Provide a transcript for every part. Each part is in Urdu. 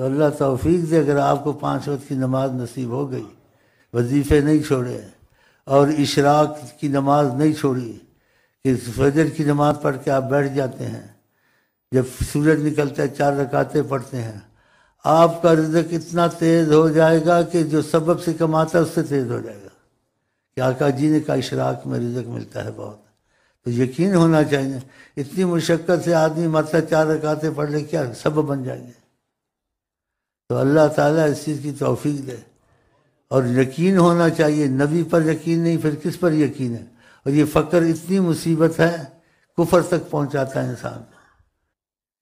تو اللہ توفیق دے اگر آپ کو پانچ وقت کی نماز نصیب ہو گئی وظیفے نہیں چھوڑے اور اشراق کی نماز نہیں چھوڑی کہ فجر کی نماز پڑھ کے آپ بیٹھ جاتے ہیں جب سورج نکلتا ہے چار رکاتے پڑھتے ہیں آپ کا رزق اتنا تیز ہو جائے گا کہ جو سبب سے کماتا ہے اس سے تیز ہو جائے گا کہ آقا جی نے کا اشراق میں رزق ملتا ہے بہت تو یقین ہونا چاہیے اتنی مشقت سے آدمی مرتا چار رکاتے پڑھ لے کیا سبب بن جائیں گے تو اللہ تعالیٰ اس چیز کی توفیق دے اور یقین ہونا چاہیے نبی پر یقین نہیں پھر کس پر یقین ہے اور یہ فقر اتنی مصیبت ہے کفر تک پہنچاتا ہے انسان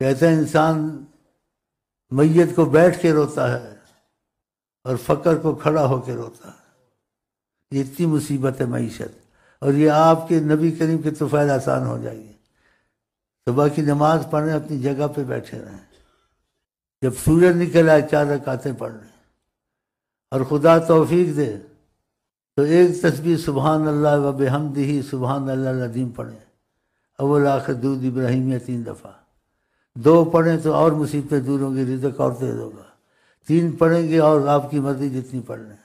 کہتا ہے انسان میت کو بیٹھ کے روتا ہے اور فقر کو کھڑا ہو کے روتا ہے یہ اتنی مصیبت ہے معیشت اور یہ آپ کے نبی کریم کے توفید آسان ہو گی صبح کی نماز پڑھیں اپنی جگہ پہ بیٹھے رہیں جب سورج نکل آئے اچادیں پڑھ لیں اور خدا توفیق دے تو ایک تسبیح سبحان اللہ وب ہی سبحان اللہ ندیم پڑھیں اول آخر دودھ ابراہیمیہ تین دفعہ دو پڑھیں تو اور مصیبتیں دور ہوں گی رزق اور تیز ہوگا تین پڑھیں گے اور آپ کی مرضی جتنی پڑھ لیں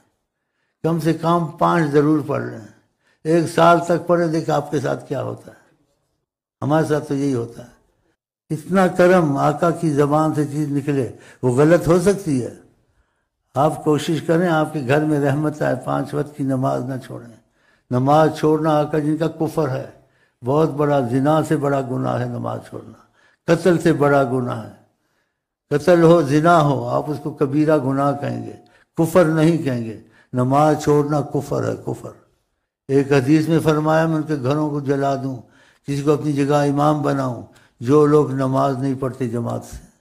کم سے کم پانچ ضرور پڑھ لیں ایک سال تک پڑھیں دیکھ آپ کے ساتھ کیا ہوتا ہے ہمارے ساتھ تو یہی ہوتا ہے اتنا کرم آقا کی زبان سے چیز نکلے وہ غلط ہو سکتی ہے آپ کوشش کریں آپ کے گھر میں رحمت آئے پانچ وقت کی نماز نہ چھوڑیں نماز چھوڑنا آقا جن کا کفر ہے بہت بڑا زنا سے بڑا گناہ ہے نماز چھوڑنا قتل سے بڑا گناہ ہے قتل ہو زنا ہو آپ اس کو کبیرہ گناہ کہیں گے کفر نہیں کہیں گے نماز چھوڑنا کفر ہے کفر ایک حدیث میں فرمایا میں ان کے گھروں کو جلا دوں کسی کو اپنی جگہ امام بناؤں جو لوگ نماز نہیں پڑھتے جماعت سے